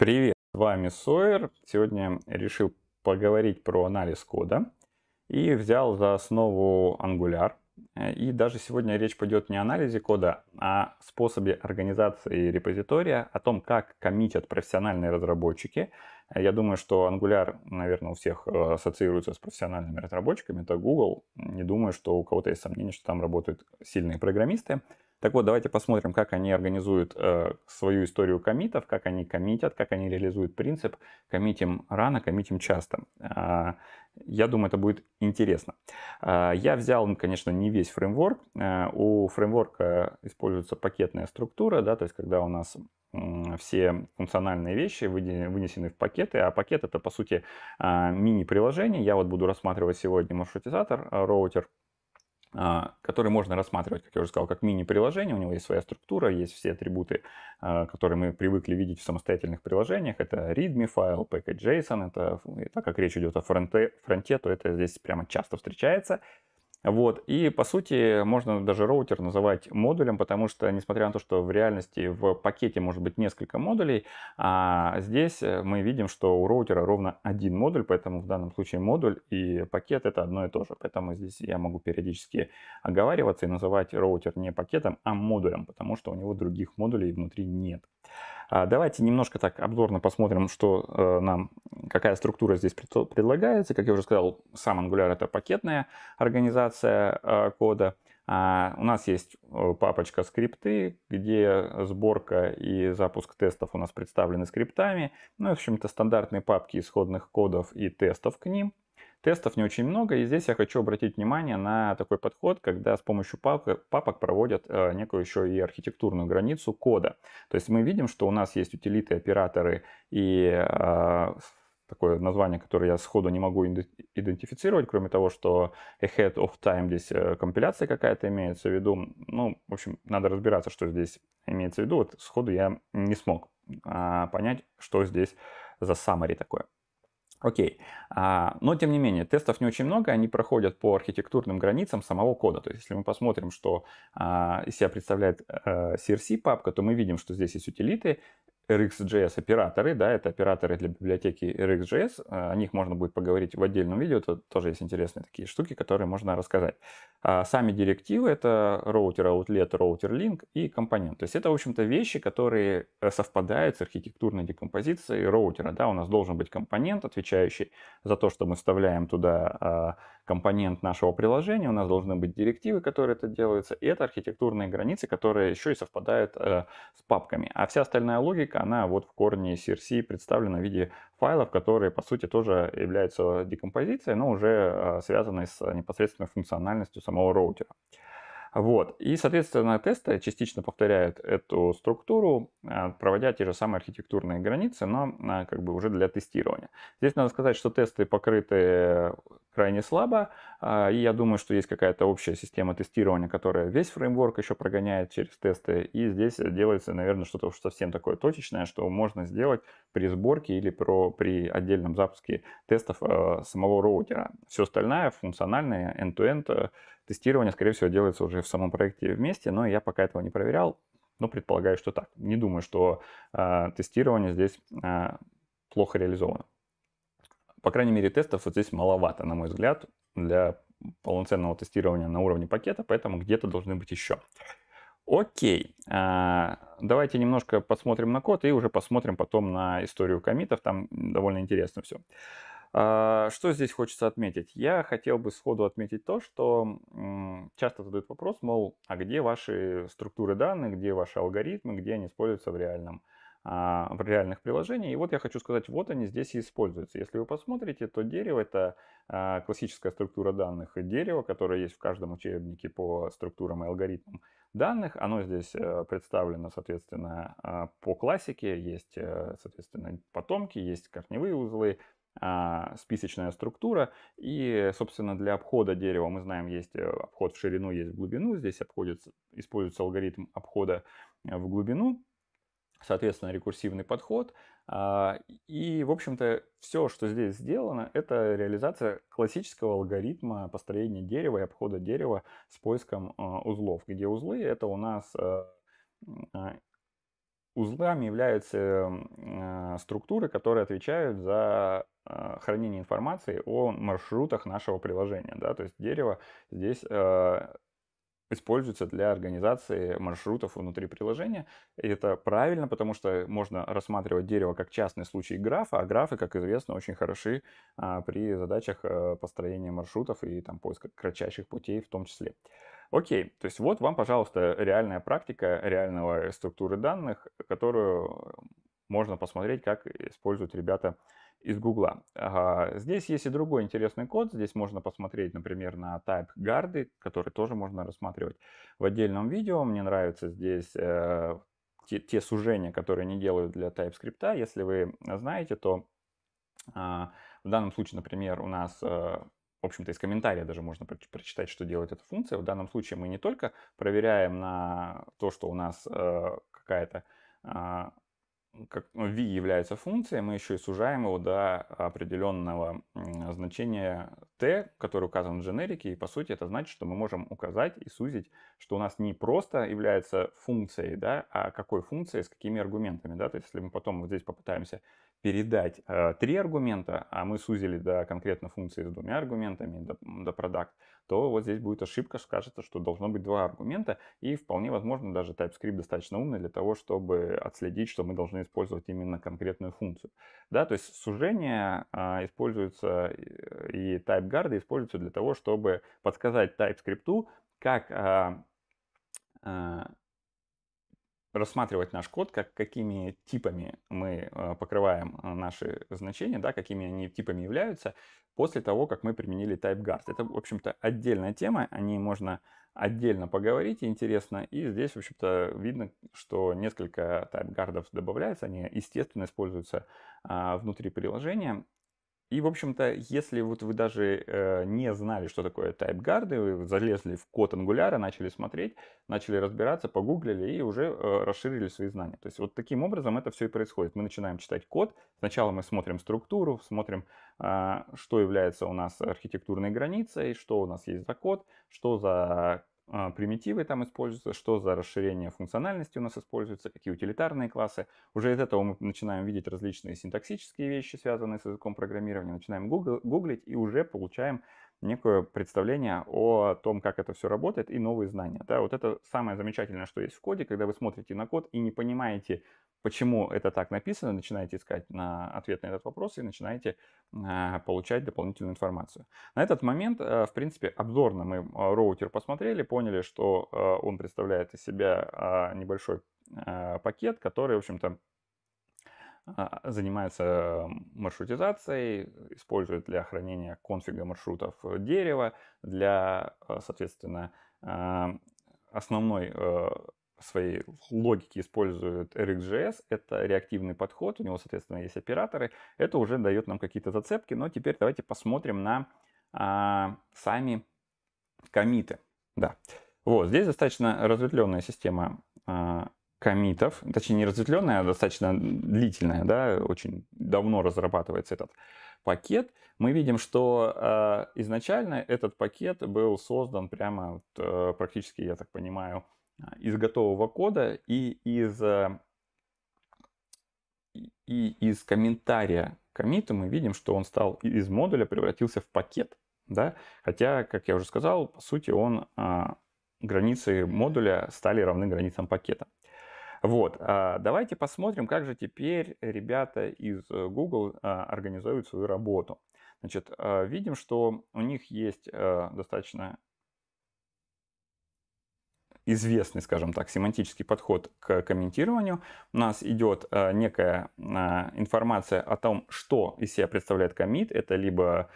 Привет, с вами Сойер. Сегодня решил поговорить про анализ кода и взял за основу Angular. И даже сегодня речь пойдет не о анализе кода, а о способе организации репозитория, о том, как коммитят профессиональные разработчики. Я думаю, что Angular, наверное, у всех э, ассоциируется с профессиональными разработчиками. Это Google. Не думаю, что у кого-то есть сомнения, что там работают сильные программисты. Так вот, давайте посмотрим, как они организуют э, свою историю комитов, как они коммитят, как они реализуют принцип коммитим рано, коммитим часто. Э, я думаю, это будет интересно. Э, я взял, конечно, не весь фреймворк. Э, у фреймворка используется пакетная структура, да, то есть когда у нас все функциональные вещи вынесены в пакеты, а пакет это по сути а, мини-приложение. Я вот буду рассматривать сегодня маршрутизатор, э, роутер, а, который можно рассматривать, как я уже сказал, как мини-приложение. У него есть своя структура, есть все атрибуты, а, которые мы привыкли видеть в самостоятельных приложениях. Это readme файл, package.json. Это, так как речь идет о фронте, фронте, то это здесь прямо часто встречается. Вот. И, по сути, можно даже роутер называть модулем, потому что, несмотря на то, что в реальности в пакете может быть несколько модулей, а здесь э, мы видим, что у роутера ровно один модуль, поэтому в данном случае модуль и пакет — это одно и то же. Поэтому здесь я могу периодически оговариваться и называть роутер не пакетом, а модулем, потому что у него других модулей внутри нет. А, давайте немножко так обзорно посмотрим, что э, нам, какая структура здесь предлагается. Как я уже сказал, сам Angular это пакетная организация э, кода. А, у нас есть э, папочка скрипты, где сборка и запуск тестов у нас представлены скриптами. Ну в общем-то, стандартные папки исходных кодов и тестов к ним – Тестов не очень много, и здесь я хочу обратить внимание на такой подход, когда с помощью папок проводят э, некую еще и архитектурную границу кода. То есть мы видим, что у нас есть утилиты, операторы и э, такое название, которое я сходу не могу идентифицировать, кроме того, что ahead of time здесь э, компиляция какая-то имеется в виду. Ну, в общем, надо разбираться, что здесь имеется в виду. Вот сходу я не смог а, понять, что здесь за summary такое. Окей. А, но тем не менее, тестов не очень много, они проходят по архитектурным границам самого кода. То есть, если мы посмотрим, что а, из себя представляет а, э, CRC папка, то мы видим, что здесь есть утилиты, RxJS операторы, да, это операторы для библиотеки RxJS, а, о них можно будет поговорить в отдельном видео, тут тоже есть интересные такие штуки, которые можно рассказать. А сами директивы — это роутер, outlet, роутер, link и компонент. То есть это, в общем-то, вещи, которые совпадают с архитектурной декомпозицией роутера, да, у нас должен быть компонент, отвечающий за то, что мы вставляем туда а, компонент нашего приложения, у нас должны быть директивы, которые это делаются, и это архитектурные границы, которые еще и совпадают э, с папками. А вся остальная логика, она вот в корне CRC представлена в виде файлов, которые, по сути, тоже являются декомпозицией, но уже э, связанной с непосредственной функциональностью самого роутера. Вот. И, соответственно, тесты частично повторяют эту структуру, э, проводя те же самые архитектурные границы, но э, как бы уже для тестирования. Здесь надо сказать, что тесты покрыты крайне слабо. А, и я думаю, что есть какая-то общая система тестирования, которая весь фреймворк еще прогоняет через тесты. И здесь делается, наверное, что-то уж совсем такое точечное, что можно сделать при сборке или про, при отдельном запуске тестов э, самого роутера. Все остальное, функциональное, end-to-end э, тестирование, скорее всего, делается уже в самом проекте вместе, но я пока этого не проверял, но предполагаю, что так. Не думаю, что э, тестирование здесь э, плохо реализовано по крайней мере, тестов вот здесь маловато, на мой взгляд, для полноценного тестирования на уровне пакета, поэтому где-то должны быть еще. Окей, а, давайте немножко посмотрим на код и уже посмотрим потом на историю комитов, там довольно интересно все. А, что здесь хочется отметить? Я хотел бы сходу отметить то, что часто задают вопрос, мол, а где ваши структуры данных, где ваши алгоритмы, где они используются в реальном? А, в реальных приложениях И вот я хочу сказать, вот они здесь и используются. Если вы посмотрите, то дерево — это а, классическая структура данных. Дерево, которое есть в каждом учебнике по структурам и алгоритмам данных. Оно здесь э, представлено, соответственно, а, по классике. Есть, э, соответственно, потомки, есть корневые узлы, списочная структура. И, собственно, для обхода дерева мы знаем, есть э, обход в ширину, есть в глубину. Здесь обходится, используется алгоритм обхода в глубину соответственно, рекурсивный подход. А, и, в общем-то, все, что здесь сделано, это реализация классического алгоритма построения дерева и обхода дерева с поиском а, узлов, где узлы — это у нас а, узлами являются структуры, которые отвечают за хранение информации о маршрутах нашего приложения. Да? То есть дерево здесь используется для организации маршрутов внутри приложения. И это правильно, потому что можно рассматривать дерево как частный случай графа, а графы, как известно, очень хороши а, при задачах а, построения маршрутов и там, поиска кратчайших путей в том числе. Окей, то есть вот вам, пожалуйста, реальная практика реального структуры данных, которую можно посмотреть, как используют ребята из Гугла. Здесь есть и другой интересный код. Здесь можно посмотреть, например, на type гарды, который тоже можно рассматривать в отдельном видео. Мне нравятся здесь э, те, те сужения, которые они делают для TypeScript. Если вы знаете, то э, в данном случае, например, у нас э, в общем-то, из комментария даже можно прочитать, что делает эта функция. В данном случае мы не только проверяем на то, что у нас э, какая-то как ну, v является функцией, мы еще и сужаем его до определенного значения t, который указан в дженерике, и по сути это значит, что мы можем указать и сузить, что у нас не просто является функцией, да, а какой функцией, с какими аргументами, да, то есть если мы потом вот здесь попытаемся передать э, три аргумента, а мы сузили до конкретно функции с двумя аргументами, до, до product, то вот здесь будет ошибка, скажется, что должно быть два аргумента, и вполне возможно даже TypeScript достаточно умный для того, чтобы отследить, что мы должны использовать именно конкретную функцию. Да, то есть сужение а, используется и TypeGuard используется для того, чтобы подсказать TypeScript, как а, а, рассматривать наш код, как какими типами мы э, покрываем э, наши значения, да, какими они типами являются, после того, как мы применили TypeGuard. Это, в общем-то, отдельная тема, о ней можно отдельно поговорить, интересно. И здесь, в общем-то, видно, что несколько TypeGuard добавляется, они, естественно, используются а, внутри приложения. И, в общем-то, если вот вы даже э, не знали, что такое тайпгарды, вы залезли в код ангуляра, начали смотреть, начали разбираться, погуглили и уже э, расширили свои знания. То есть вот таким образом это все и происходит. Мы начинаем читать код, сначала мы смотрим структуру, смотрим, э, что является у нас архитектурной границей, что у нас есть за код, что за а, примитивы там используются, что за расширение функциональности у нас используется, какие утилитарные классы. Уже из этого мы начинаем видеть различные синтаксические вещи, связанные с языком программирования, начинаем гуглить и уже получаем некое представление о том, как это все работает, и новые знания. Да? Вот это самое замечательное, что есть в коде, когда вы смотрите на код и не понимаете, почему это так написано, начинаете искать на ответ на этот вопрос и начинаете э, получать дополнительную информацию. На этот момент, э, в принципе, обзорно мы э, роутер посмотрели, поняли, что э, он представляет из себя а, небольшой а, пакет, который, в общем-то, а, занимается маршрутизацией, использует для хранения конфига маршрутов э, дерево, для, э, соответственно, а, основной э, своей логики использует RxJS, это реактивный подход, у него, соответственно, есть операторы, это уже дает нам какие-то зацепки, но теперь давайте посмотрим на а, сами комиты. Да. Вот, здесь достаточно разветвленная система комитов, точнее не разветвленная, а достаточно длительная, да, очень давно разрабатывается этот пакет, мы видим, что э, изначально этот пакет был создан прямо вот, э, практически, я так понимаю, э, из готового кода и из, э, и из комментария комита мы видим, что он стал из модуля превратился в пакет. Да? Хотя, как я уже сказал, по сути он э, границы модуля стали равны границам пакета. Вот, а, давайте посмотрим, как же теперь ребята из э, Google а, организуют свою работу. Значит, а, видим, что у них есть э, достаточно известный, скажем так, семантический подход к комментированию. У нас идет э, некая информация о том, что из себя представляет комит. Это либо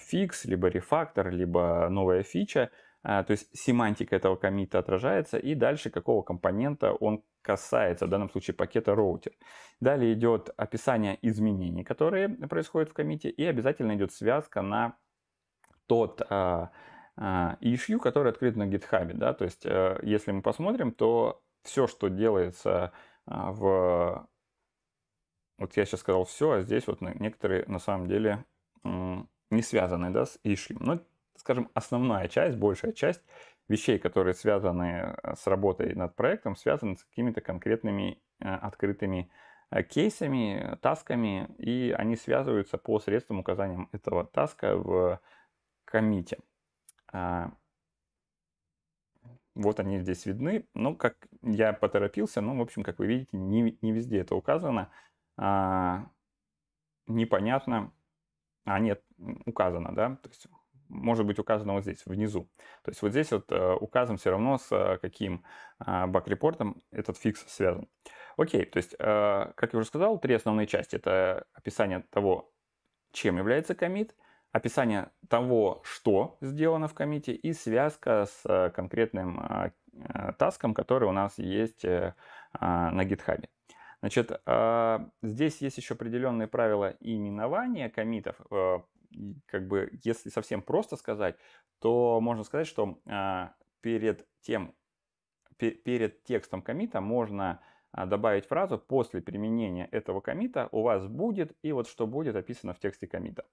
фикс, либо рефактор, либо новая фича. А, то есть семантика этого комита отражается, и дальше какого компонента он касается, в данном случае пакета роутер. Далее идет описание изменений, которые происходят в комите, и обязательно идет связка на тот а, а, issue, который открыт на GitHub. Да? То есть, э, если мы посмотрим, то все, что делается а, в... Вот я сейчас сказал все, а здесь вот некоторые на самом деле не связаны да, с issue. Но скажем, основная часть, большая часть вещей, которые связаны э, с работой над проектом, связаны с какими-то конкретными э, открытыми э, кейсами, тасками, и они связываются по средствам указаниям этого таска в комите. А, вот они здесь видны. Ну, как я поторопился, ну в общем, как вы видите, не, не везде это указано. А, непонятно. А, нет, указано, да. То есть может быть указано вот здесь, внизу. То есть вот здесь вот э, указан все равно, с э, каким а, бак-репортом этот фикс связан. Окей, то есть, э, как я уже сказал, три основные части. Это описание того, чем является комит, описание того, что сделано в комите, и связка с конкретным а, таском, который у нас есть а, на гитхабе. Значит, здесь есть еще определенные правила именования комитов как бы, если совсем просто сказать, то можно сказать, что э, перед тем, пер, перед текстом комита можно э, добавить фразу «после применения этого комита у вас будет» и вот что будет описано в тексте комита.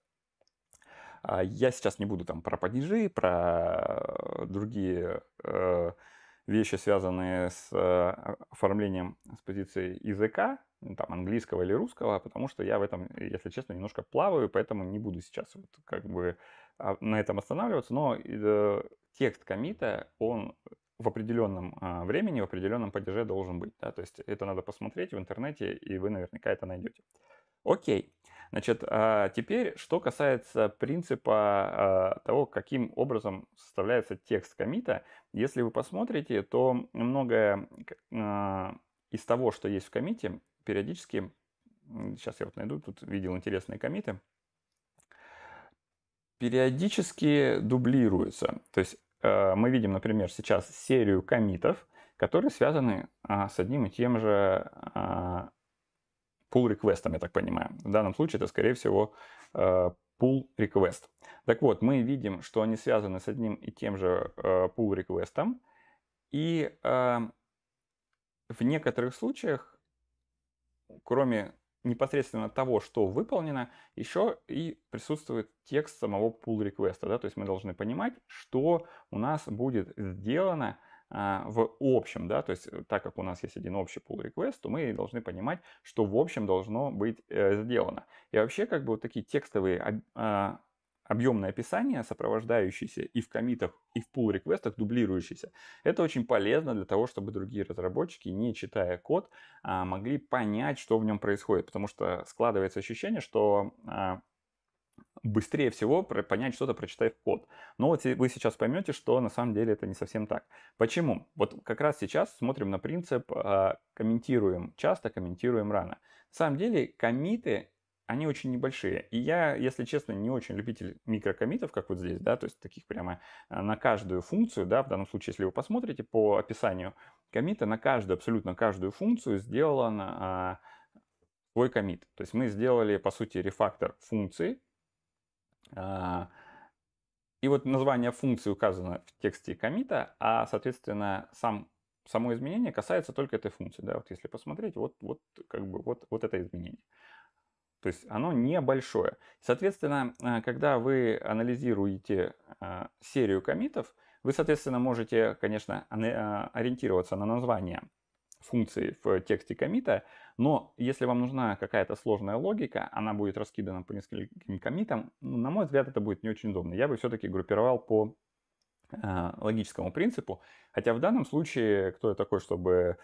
Э, я сейчас не буду там про падежи, про другие э, вещи, связанные с э, оформлением с позиции языка, ну, там, английского или русского, потому что я в этом, если честно, немножко плаваю, поэтому не буду сейчас вот как бы а, на этом останавливаться, но э, текст комита, он в определенном а, времени, в определенном падеже должен быть. Да? То есть это надо посмотреть в интернете, и вы наверняка это найдете. Окей. Значит, а, теперь, что касается принципа а, того, каким образом составляется текст комита, если вы посмотрите, то многое а, из того, что есть в комите, периодически, сейчас я вот найду, тут видел интересные комиты, периодически дублируется. То есть мы видим, например, сейчас серию комитов, которые связаны с одним и тем же пул реквестом я так понимаю. В данном случае это, скорее всего, пул-реквест. Э, так вот, мы видим, что они связаны с одним и тем же пул э, реквестом и э, в некоторых случаях, кроме непосредственно того, что выполнено, еще и присутствует текст самого pull реквеста. Да? То есть мы должны понимать, что у нас будет сделано а, в общем, да, то есть э, так как у нас есть один общий pull request, то мы должны понимать, что в общем должно быть э, сделано. И вообще как бы вот такие текстовые а, объемные описания, сопровождающиеся и в комитах, и в pull реквестах дублирующиеся, Это очень полезно для того, чтобы другие разработчики, не читая код, а, могли понять, что в нем происходит, потому что складывается ощущение, что быстрее всего понять что-то, прочитав код. Но вот вы сейчас поймете, что на самом деле это не совсем так. Почему? Вот как раз сейчас смотрим на принцип а, комментируем часто, комментируем рано. На самом деле комиты они очень небольшие. И я, если честно, не очень любитель микрокомитов, как вот здесь, да, то есть таких прямо а, на каждую функцию, да, в данном случае, если вы посмотрите по описанию комита, на каждую, абсолютно каждую функцию сделан а, свой комит. То есть мы сделали, по сути, рефактор функции, а, и вот название функции указано в тексте комита, а, соответственно, сам, само изменение касается только этой функции. Да? Вот если посмотреть, вот, вот, как бы, вот, вот это изменение. То есть оно небольшое. Соответственно, э, когда вы анализируете э, серию комитов, вы, соответственно, можете, конечно, э, ориентироваться на название функции в тексте комита, но если вам нужна какая-то сложная логика, она будет раскидана по нескольким комитам, ну, на мой взгляд, это будет не очень удобно. Я бы все-таки группировал по э, логическому принципу. Хотя в данном случае, кто я такой, чтобы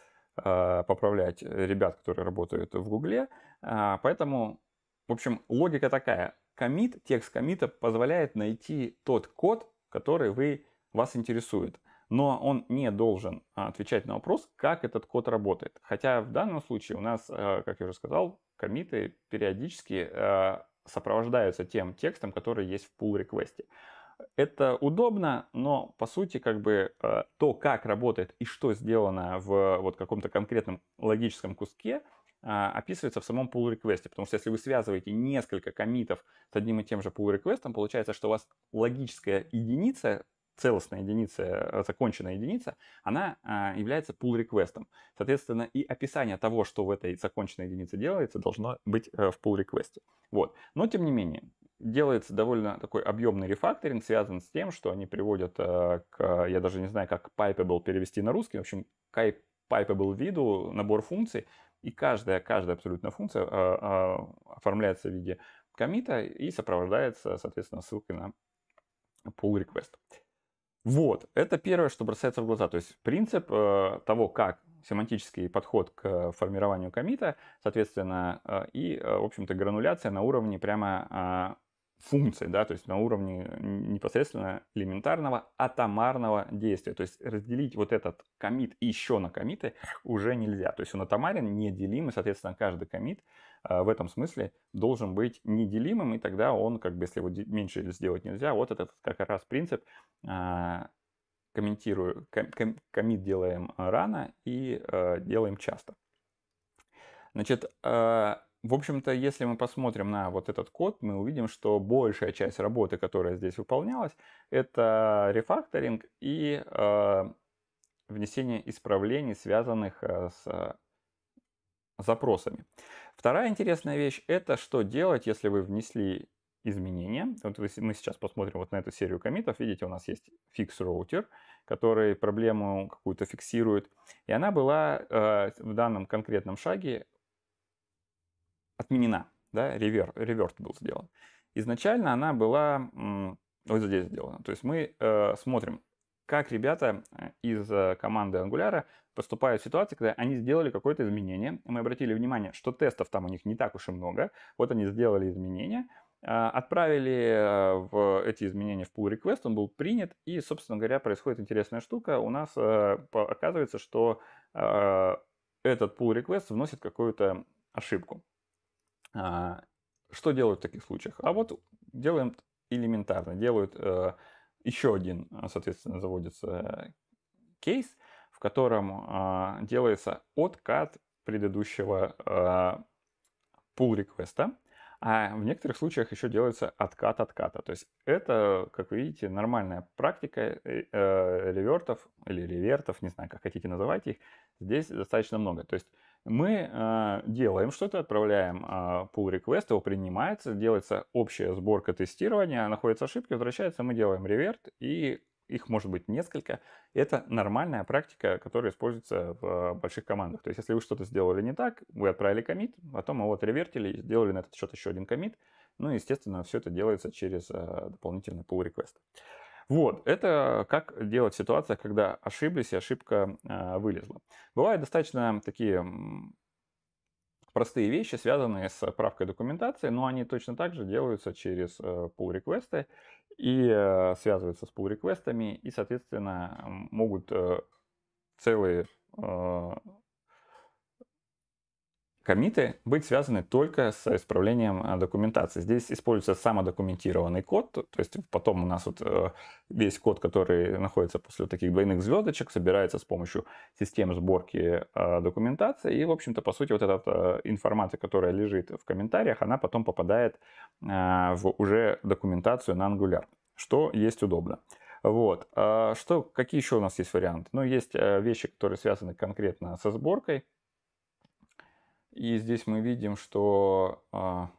э, поправлять ребят, которые работают в Гугле. Э, поэтому, в общем, логика такая. Комит, текст комита позволяет найти тот код, который вы, вас интересует но он не должен а, отвечать на вопрос, как этот код работает. Хотя в данном случае у нас, а, как я уже сказал, комиты периодически а, сопровождаются тем текстом, который есть в pull реквесте Это удобно, но по сути как бы то, как работает и что сделано в вот каком-то конкретном логическом куске, описывается в самом pull реквесте потому что если вы связываете несколько комитов с одним и тем же pull реквестом получается, что у вас логическая единица целостная единица, э, э, законченная единица, она а, является pull реквестом Соответственно, и описание того, что в этой законченной единице делается, должно быть э, в pull реквесте Вот. Но, тем не менее, делается довольно такой объемный рефакторинг, связан с тем, что они приводят э, к, я даже не знаю, как pipeable перевести на русский, в общем, к pipeable виду набор функций, и каждая, каждая абсолютно функция э, э, оформляется в виде комита и сопровождается, соответственно, ссылкой на pull request. Вот, это первое, что бросается в глаза. То есть принцип э, того, как семантический подход к формированию комита, соответственно, э, и, э, в общем-то, грануляция на уровне прямо э, функций, да, то есть на уровне непосредственно элементарного атомарного действия. То есть разделить вот этот комит еще на комиты уже нельзя. То есть он атомарен, неделимый, соответственно, каждый комит а, в этом смысле должен быть неделимым, и тогда он, как бы, если его меньше сделать нельзя, вот этот как раз принцип а, комментирую, комит делаем а, рано и делаем часто. Значит, в общем-то, если мы посмотрим на вот этот код, мы увидим, что большая часть работы, которая здесь выполнялась, это рефакторинг и внесение исправлений, связанных с запросами. Вторая интересная вещь — это что делать, если вы внесли изменения. Вот мы сейчас посмотрим вот на эту серию комитов. Видите, у нас есть фикс роутер, который проблему какую-то фиксирует. И она была э, в данном конкретном шаге отменена. Да? Ревер, реверт был сделан. Изначально она была м, вот здесь сделана. То есть мы э, смотрим, как ребята э, из э, команды Angular поступают в ситуации, когда они сделали какое-то изменение. Мы обратили внимание, что тестов там у них не так уж и много. Вот они сделали изменения, а, отправили э, в эти изменения в pull request, он был принят, и, собственно говоря, происходит интересная штука. У нас оказывается, что этот pull request вносит какую-то ошибку. А, что делают в таких случаях? А вот делаем элементарно. Делают еще один, а, соответственно, заводится кейс, в котором а, делается откат предыдущего пул реквеста а в некоторых случаях еще делается откат отката. То есть это, как вы видите, нормальная практика э, э, ревертов или ревертов, не знаю, как хотите называть их, здесь достаточно много. То есть мы э, делаем что-то, отправляем э, pull request, его принимается, делается общая сборка тестирования, находятся ошибки, возвращается, мы делаем реверт, и их может быть несколько. Это нормальная практика, которая используется в э, больших командах. То есть, если вы что-то сделали не так, вы отправили комит, потом его отревертили, сделали на этот счет еще один комит. Ну и, естественно, все это делается через э, дополнительный pull request. Вот, это как делать ситуация, когда ошиблись и ошибка э, вылезла. Бывают достаточно такие простые вещи, связанные с правкой документации, но они точно так же делаются через э, pull реквесты и э, связываются с pull реквестами и, соответственно, могут э, целые э, комиты быть связаны только с исправлением а, документации. Здесь используется самодокументированный код, то есть потом у нас вот э, весь код, который находится после таких двойных звездочек, собирается с помощью систем сборки а, документации, и, в общем-то, по сути, вот эта э, информация, которая лежит в комментариях, она потом попадает а, в уже документацию на Angular, что есть удобно. Вот. Что, какие еще у нас есть варианты? Ну, есть э, вещи, которые связаны конкретно со сборкой, и здесь мы видим, что а,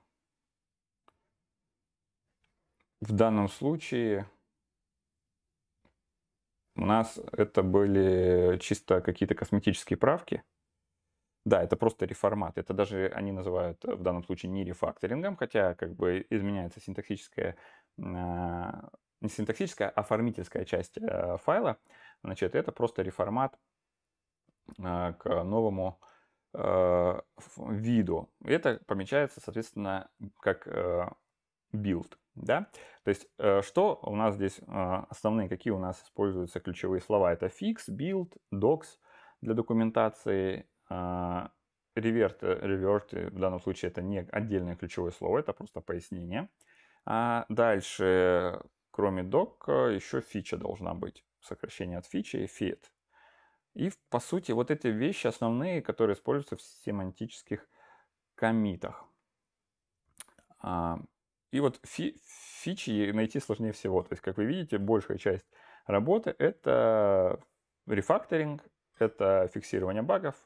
в данном случае у нас это были чисто какие-то косметические правки. Да, это просто реформат. Это даже они называют в данном случае не рефакторингом, хотя как бы изменяется синтаксическая, а, не синтаксическая, а формительская часть э, файла. Значит, это просто реформат а, к новому э, виду. Это помечается, соответственно, как э, build. Да? То есть, э, что у нас здесь, э, основные, какие у нас используются ключевые слова? Это fix, build, docs для документации, э, revert, э, revert, в данном случае это не отдельное ключевое слово, это просто пояснение. А дальше, кроме док, э, еще фича должна быть. Сокращение от фичи и fit. И, по сути, вот эти вещи основные, которые используются в семантических комитах. А, и вот фи фичи найти сложнее всего. То есть, как вы видите, большая часть работы — это рефакторинг, это фиксирование багов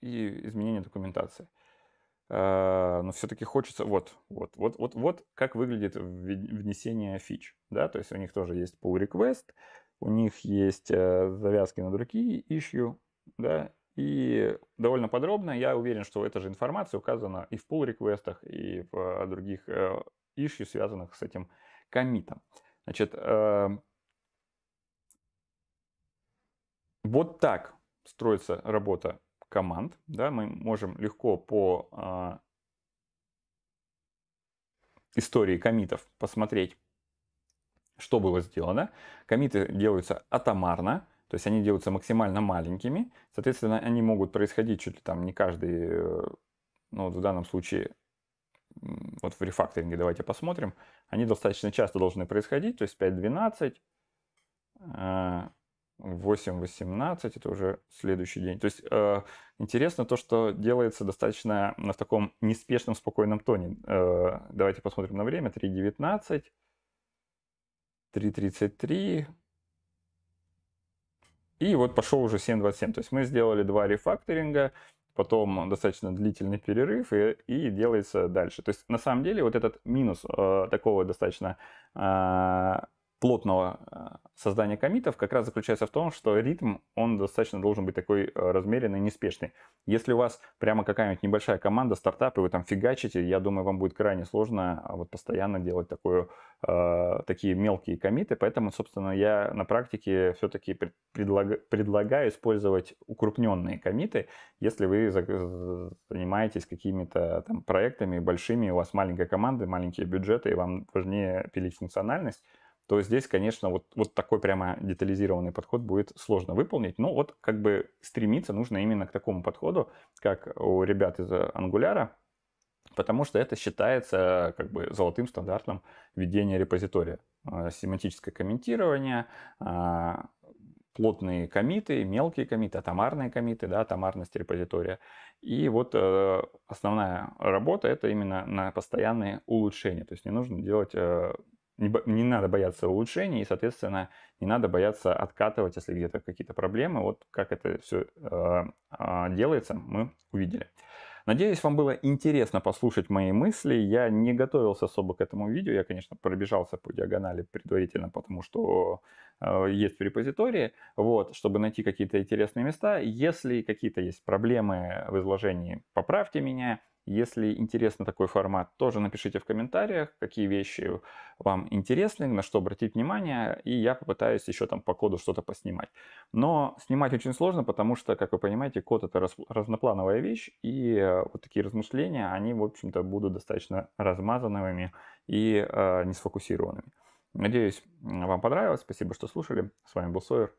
и изменение документации. А, но все-таки хочется... Вот, вот, вот, вот, вот как выглядит внесение фич. Да? То есть у них тоже есть pull request, у них есть э, завязки на другие ищу, да, и довольно подробно, я уверен, что эта же информация указана и в pull реквестах и в э, других э, issue, связанных с этим комитом. Значит, эм, вот так строится работа команд. Да? Мы можем легко по истории комитов посмотреть, что было сделано? Комиты делаются атомарно, то есть они делаются максимально маленькими. Соответственно, они могут происходить чуть ли там не каждый, э, ну вот в данном случае, вот в рефакторинге давайте посмотрим. Они достаточно часто должны происходить, то есть 5.12, 8.18, э, это уже следующий день. То есть э, интересно то, что делается достаточно на таком неспешном, спокойном тоне. Э, давайте посмотрим на время. 3.19, 3.33. И вот пошел уже 7.27. То есть мы сделали два рефакторинга, потом достаточно длительный перерыв и, э, и делается дальше. То есть на самом деле вот этот минус э, такого достаточно э, плотного э, создания комитов как раз заключается в том, что ритм, он достаточно должен быть такой э, размеренный, неспешный. Если у вас прямо какая-нибудь небольшая команда, стартап, и вы там фигачите, я думаю, вам будет крайне сложно а, вот постоянно делать такую, э, такие мелкие комиты. Поэтому, собственно, я на практике все-таки предлаг, предлагаю использовать укрупненные комиты, если вы занимаетесь какими-то там проектами большими, у вас маленькая команда, маленькие бюджеты, и вам важнее пилить функциональность, то здесь, конечно, вот, вот такой прямо детализированный подход будет сложно выполнить. Но вот как бы стремиться нужно именно к такому подходу, как у ребят из Angular, потому что это считается как бы золотым стандартом ведения репозитория. А, семантическое комментирование, а, плотные комиты, мелкие комиты, атомарные комиты, да, атомарность репозитория. И вот э, основная работа это именно на постоянные улучшения. То есть не нужно делать э, не, не надо бояться улучшений, и, соответственно, не надо бояться откатывать, если где-то какие-то проблемы. Вот как это все э, а, э, а, делается, мы увидели. Надеюсь, вам было интересно послушать мои мысли. Я не готовился особо к этому видео. Я, конечно, пробежался по диагонали предварительно, потому что э, есть в репозитории, вот, чтобы найти какие-то интересные места. Если какие-то есть проблемы в изложении, поправьте меня. Если интересен такой формат, тоже напишите в комментариях, какие вещи вам интересны, на что обратить внимание, и я попытаюсь еще там по коду что-то поснимать. Но снимать очень сложно, потому что, как вы понимаете, код это раз, разноплановая вещь, и э, вот такие размышления, они, в общем-то, будут достаточно размазанными и э, сфокусированными. Надеюсь, вам понравилось. Спасибо, что слушали. С вами был Сойер.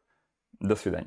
До свидания.